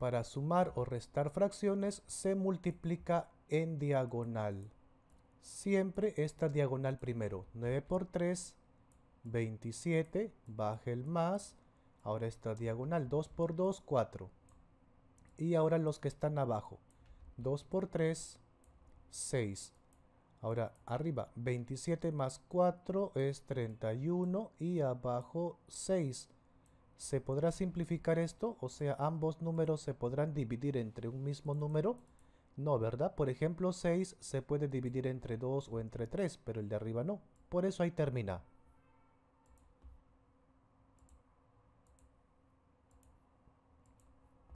Para sumar o restar fracciones se multiplica en diagonal. Siempre esta diagonal primero. 9 por 3, 27, baja el más. Ahora esta diagonal, 2 por 2, 4. Y ahora los que están abajo. 2 por 3, 6. Ahora arriba, 27 más 4 es 31 y abajo 6. ¿Se podrá simplificar esto? O sea, ambos números se podrán dividir entre un mismo número. No, ¿verdad? Por ejemplo, 6 se puede dividir entre 2 o entre 3, pero el de arriba no. Por eso ahí termina.